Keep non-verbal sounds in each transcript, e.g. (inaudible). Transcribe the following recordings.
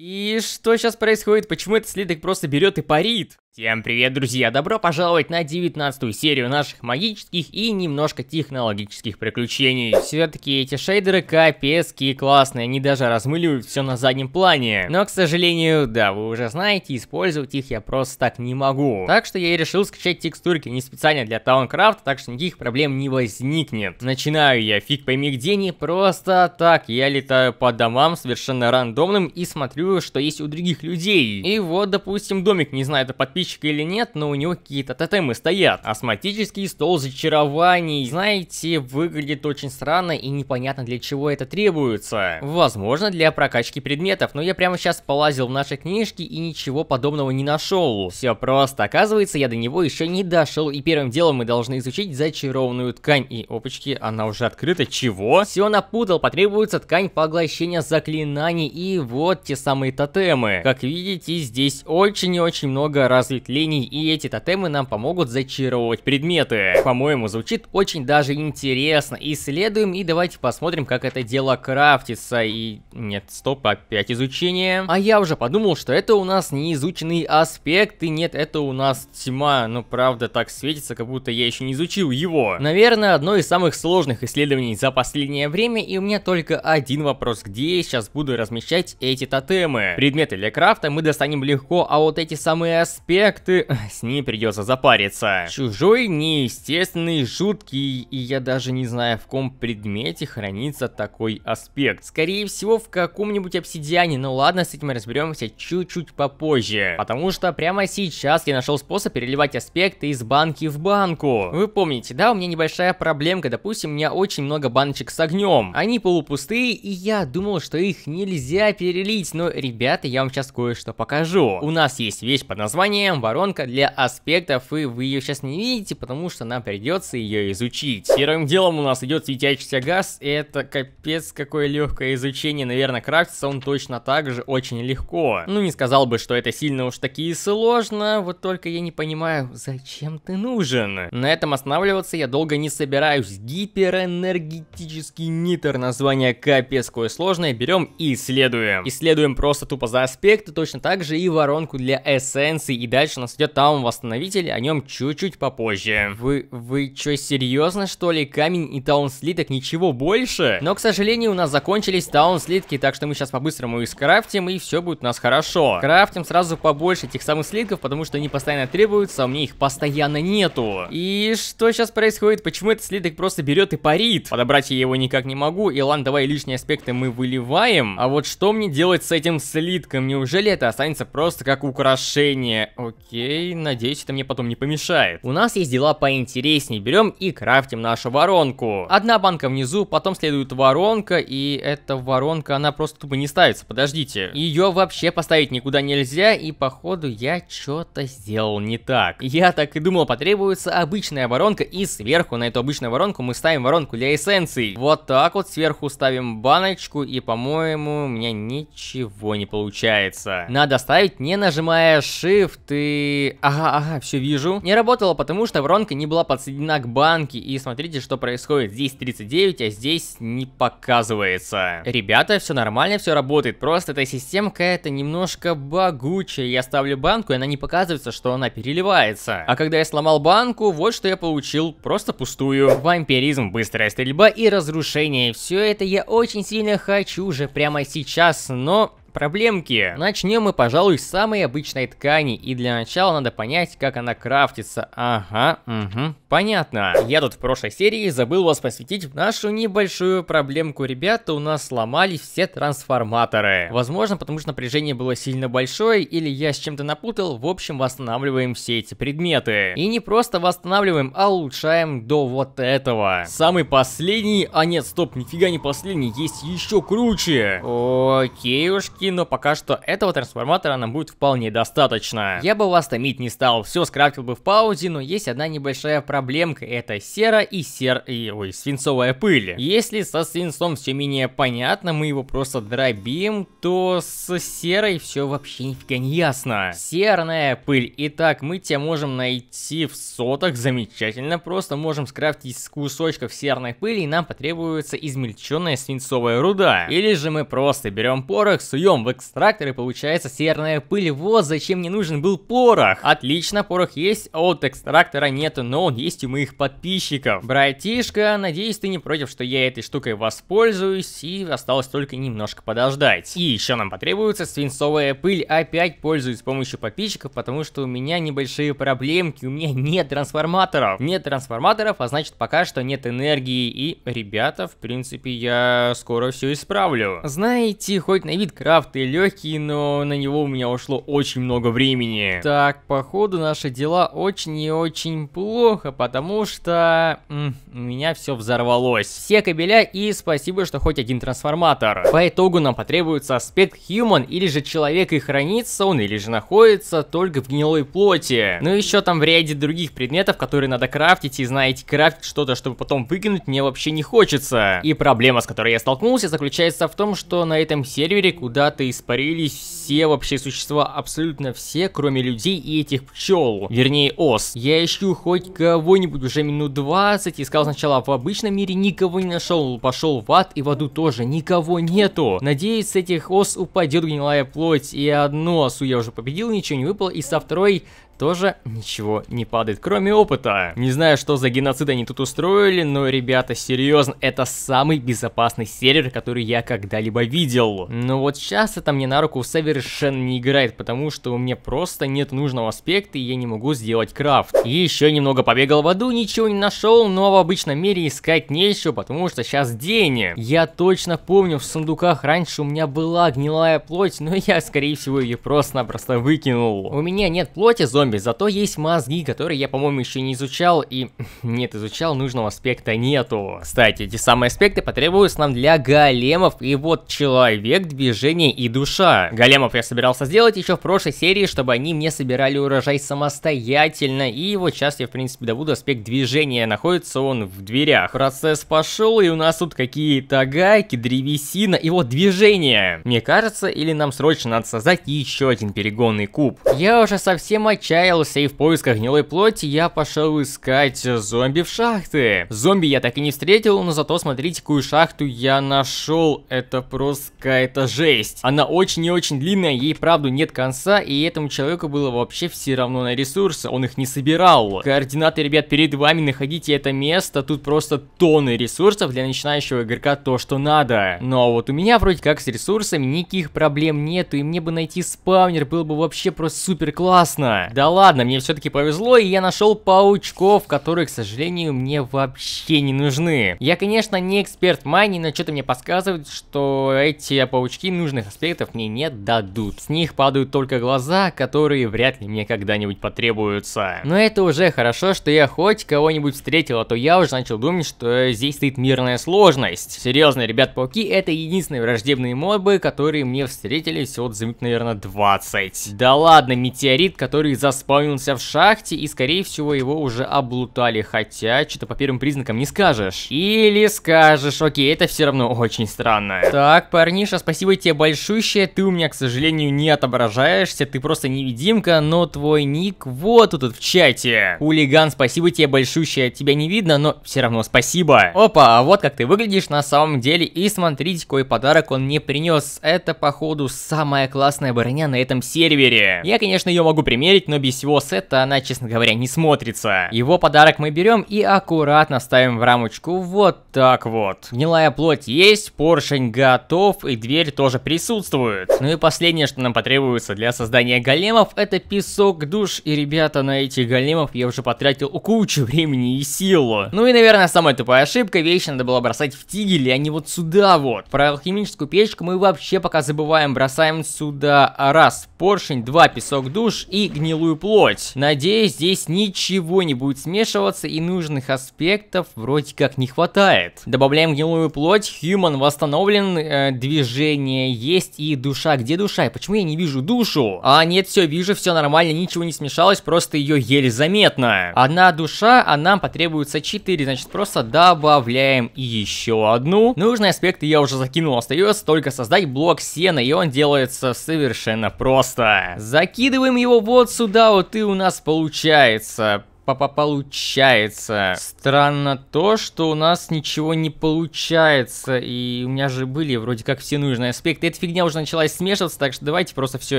И что сейчас происходит? Почему этот следик просто берет и парит? Всем привет, друзья! Добро пожаловать на 19 серию наших магических и немножко технологических приключений. Все-таки эти шейдеры капецкие классные, они даже размыливают все на заднем плане. Но, к сожалению, да, вы уже знаете, использовать их я просто так не могу. Так что я и решил скачать текстурки не специально для Таункрафта, так что никаких проблем не возникнет. Начинаю я фиг пойми где не просто так. Я летаю по домам совершенно рандомным и смотрю, что есть у других людей. И вот, допустим, домик, не знаю, это подписчик подписчика или нет, но у него какие-то тотемы стоят. Астматический стол зачарований, знаете, выглядит очень странно и непонятно для чего это требуется. Возможно, для прокачки предметов, но я прямо сейчас полазил в наши книжки и ничего подобного не нашел. Все просто, оказывается, я до него еще не дошел, и первым делом мы должны изучить зачарованную ткань. И, опачки, она уже открыта, чего? Все напутал, потребуется ткань поглощения заклинаний и вот те самые тотемы. Как видите, здесь очень и очень много раз просветлений, и эти тотемы нам помогут зачаровывать предметы. По-моему, звучит очень даже интересно. Исследуем и давайте посмотрим, как это дело крафтится. И... Нет, стоп, опять изучение. А я уже подумал, что это у нас не изученный аспект, и нет, это у нас тьма. Ну, правда, так светится, как будто я еще не изучил его. Наверное, одно из самых сложных исследований за последнее время, и у меня только один вопрос, где я сейчас буду размещать эти тотемы. Предметы для крафта мы достанем легко, а вот эти самые аспекты эффекты, с ней придется запариться. Чужой, неестественный, жуткий, и я даже не знаю, в ком предмете хранится такой аспект. Скорее всего, в каком-нибудь обсидиане, но ладно, с этим разберемся чуть-чуть попозже. Потому что прямо сейчас я нашел способ переливать аспекты из банки в банку. Вы помните, да, у меня небольшая проблемка, допустим, у меня очень много баночек с огнем. Они полупустые, и я думал, что их нельзя перелить, но, ребята, я вам сейчас кое-что покажу. У нас есть вещь под названием добавляем воронка для аспектов, и вы ее сейчас не видите, потому что нам придется ее изучить. Первым делом у нас идет светящийся газ, это капец какое легкое изучение, наверное, крафтится он точно так же очень легко. Ну, не сказал бы, что это сильно уж такие сложно, вот только я не понимаю, зачем ты нужен? На этом останавливаться я долго не собираюсь, гиперэнергетический нитер, название капец кое сложное, берем и исследуем. Исследуем просто тупо за аспекты, точно так же и воронку для эссенции и даже дальше нас идет таум восстановитель, о нем чуть-чуть попозже. Вы, вы что серьезно что ли? Камень и таун слиток, ничего больше? Но, к сожалению, у нас закончились таун слитки, так что мы сейчас по-быстрому их скрафтим, и все будет у нас хорошо. Крафтим сразу побольше этих самых слитков, потому что они постоянно требуются, а меня их постоянно нету. И что сейчас происходит? Почему этот слиток просто берет и парит? Подобрать я его никак не могу, и ладно, давай лишние аспекты мы выливаем. А вот что мне делать с этим слитком? Неужели это останется просто как украшение? Ой, Окей, надеюсь, это мне потом не помешает. У нас есть дела поинтереснее. Берем и крафтим нашу воронку. Одна банка внизу, потом следует воронка, и эта воронка, она просто тупо не ставится, подождите. Ее вообще поставить никуда нельзя, и походу я что-то сделал не так. Я так и думал, потребуется обычная воронка, и сверху на эту обычную воронку мы ставим воронку для эссенций. Вот так вот сверху ставим баночку, и по-моему у меня ничего не получается. Надо ставить не нажимая Shift, ты... Ага, ага, все вижу. Не работало, потому что воронка не была подсоединена к банке. И смотрите, что происходит. Здесь 39, а здесь не показывается. Ребята, все нормально, все работает. Просто эта система какая-то немножко багучая. Я ставлю банку, и она не показывается, что она переливается. А когда я сломал банку, вот что я получил. Просто пустую. Вампиризм, быстрая стрельба и разрушение. Все это я очень сильно хочу уже прямо сейчас, но Проблемки. Начнем мы, пожалуй, с самой обычной ткани, и для начала надо понять, как она крафтится. Ага, угу, понятно. Я тут в прошлой серии забыл вас посвятить нашу небольшую проблемку. Ребята, у нас сломались все трансформаторы. Возможно, потому что напряжение было сильно большое, или я с чем-то напутал. В общем, восстанавливаем все эти предметы. И не просто восстанавливаем, а улучшаем до вот этого. Самый последний, а нет, стоп, нифига не последний, есть еще круче. Окей уж, очки, но пока что этого трансформатора нам будет вполне достаточно. Я бы вас томить не стал, все скрафтил бы в паузе, но есть одна небольшая проблемка, это сера и сер... И, ой, свинцовая пыль. Если со свинцом все менее понятно, мы его просто дробим, то с серой все вообще нифига не ясно. Серная пыль. Итак, мы тебя можем найти в сотах, замечательно, просто можем скрафтить с кусочков серной пыли, и нам потребуется измельченная свинцовая руда. Или же мы просто берем порох, суем жгем в экстрактор и получается серная пыль. Вот зачем мне нужен был порох. Отлично, порох есть, а от экстрактора нету, но он есть у моих подписчиков. Братишка, надеюсь, ты не против, что я этой штукой воспользуюсь, и осталось только немножко подождать. И еще нам потребуется свинцовая пыль. Опять пользуюсь помощью подписчиков, потому что у меня небольшие проблемки, у меня нет трансформаторов. Нет трансформаторов, а значит пока что нет энергии. И, ребята, в принципе, я скоро все исправлю. Знаете, хоть на вид крафт крафт и легкий, но на него у меня ушло очень много времени. Так, походу наши дела очень и очень плохо, потому что... у меня все взорвалось. Все кабеля и спасибо, что хоть один трансформатор. По итогу нам потребуется аспект Human, или же человек и хранится он, или же находится только в гнилой плоти. Ну еще там в ряде других предметов, которые надо крафтить, и знаете, крафтить что-то, чтобы потом выкинуть, мне вообще не хочется. И проблема, с которой я столкнулся, заключается в том, что на этом сервере куда куда-то испарились все вообще существа, абсолютно все, кроме людей и этих пчел. Вернее, ос. Я ищу хоть кого-нибудь уже минут 20, искал сначала в обычном мире, никого не нашел, пошел в ад и в аду тоже никого нету. Надеюсь, с этих ос упадет гнилая плоть, и одну осу я уже победил, ничего не выпало, и со второй тоже ничего не падает, кроме опыта. Не знаю, что за геноцид они тут устроили, но, ребята, серьезно, это самый безопасный сервер, который я когда-либо видел. Но вот сейчас это мне на руку совершенно не играет, потому что у меня просто нет нужного аспекта, и я не могу сделать крафт. И еще немного побегал в аду, ничего не нашел, но в обычном мире искать нечего, потому что сейчас день. Я точно помню, в сундуках раньше у меня была гнилая плоть, но я, скорее всего, ее просто-напросто выкинул. У меня нет плоти зомби, зомби, зато есть мозги, которые я, по-моему, еще не изучал, и (laughs) нет, изучал, нужного аспекта нету. Кстати, эти самые аспекты потребуются нам для големов, и вот человек, движение и душа. Големов я собирался сделать еще в прошлой серии, чтобы они мне собирали урожай самостоятельно, и вот сейчас я, в принципе, добуду аспект движения, находится он в дверях. Процесс пошел, и у нас тут какие-то гайки, древесина, и вот движение. Мне кажется, или нам срочно надо создать еще один перегонный куб. Я уже совсем отчаялся отчаялся и в поисках гнилой плоти я пошел искать зомби в шахты. Зомби я так и не встретил, но зато смотрите, какую шахту я нашел. Это просто какая-то жесть. Она очень и очень длинная, ей правду нет конца, и этому человеку было вообще все равно на ресурсы, он их не собирал. Координаты, ребят, перед вами, находите это место, тут просто тонны ресурсов для начинающего игрока то, что надо. Ну а вот у меня вроде как с ресурсами никаких проблем нету, и мне бы найти спаунер было бы вообще просто супер классно. Да ладно, мне все-таки повезло, и я нашел паучков, которые, к сожалению, мне вообще не нужны. Я, конечно, не эксперт майни, но что-то мне подсказывает, что эти паучки нужных аспектов мне не дадут. С них падают только глаза, которые вряд ли мне когда-нибудь потребуются. Но это уже хорошо, что я хоть кого-нибудь встретил, а то я уже начал думать, что здесь стоит мирная сложность. Серьезно, ребят, пауки это единственные враждебные мобы, которые мне встретились вот от, наверное, 20. Да ладно, метеорит, который за заспаунился в шахте и, скорее всего, его уже облутали, хотя что-то по первым признакам не скажешь. Или скажешь, окей, это все равно очень странно. Так, парниша, спасибо тебе большущее, ты у меня, к сожалению, не отображаешься, ты просто невидимка, но твой ник вот тут в чате. Хулиган, спасибо тебе большущее, тебя не видно, но все равно спасибо. Опа, а вот как ты выглядишь на самом деле, и смотрите, какой подарок он мне принес. Это, походу, самая классная броня на этом сервере. Я, конечно, ее могу примерить, но без всего сета она, честно говоря, не смотрится. Его подарок мы берем и аккуратно ставим в рамочку вот так вот. Гнилая плоть есть, поршень готов и дверь тоже присутствует. Ну и последнее, что нам потребуется для создания големов, это песок душ. И, ребята, на этих големов я уже потратил кучу времени и сил. Ну и, наверное, самая тупая ошибка, вещи надо было бросать в тигель, а не вот сюда вот. Про алхимическую печку мы вообще пока забываем, бросаем сюда раз поршень, два песок душ и гнилую живую плоть. Надеюсь, здесь ничего не будет смешиваться и нужных аспектов вроде как не хватает. Добавляем гнилую плоть, Human восстановлен, э, движение есть и душа. Где душа? И почему я не вижу душу? А, нет, все вижу, все нормально, ничего не смешалось, просто ее еле заметно. Одна душа, а нам потребуется 4, значит просто добавляем еще одну. Нужные аспекты я уже закинул, остается только создать блок сена, и он делается совершенно просто. Закидываем его вот сюда да, вот и у нас получается по получается. Странно то, что у нас ничего не получается. И у меня же были вроде как все нужные аспекты. Эта фигня уже началась смешиваться, так что давайте просто все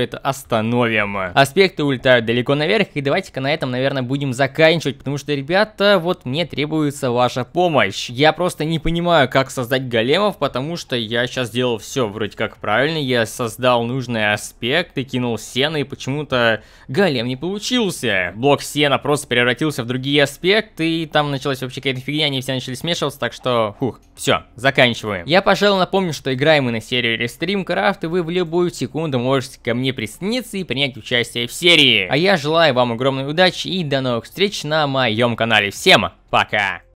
это остановим. Аспекты улетают далеко наверх, и давайте-ка на этом, наверное, будем заканчивать, потому что, ребята, вот мне требуется ваша помощь. Я просто не понимаю, как создать големов, потому что я сейчас сделал все вроде как правильно. Я создал нужные аспекты, кинул сено, и почему-то голем не получился. Блок сена просто превратился превратился в другие аспекты, и там началась вообще какая-то фигня, они все начали смешиваться, так что, фух, все, заканчиваем. Я, пожалуй, напомню, что играем мы на сервере StreamCraft, и вы в любую секунду можете ко мне присниться и принять участие в серии. А я желаю вам огромной удачи и до новых встреч на моем канале. Всем пока!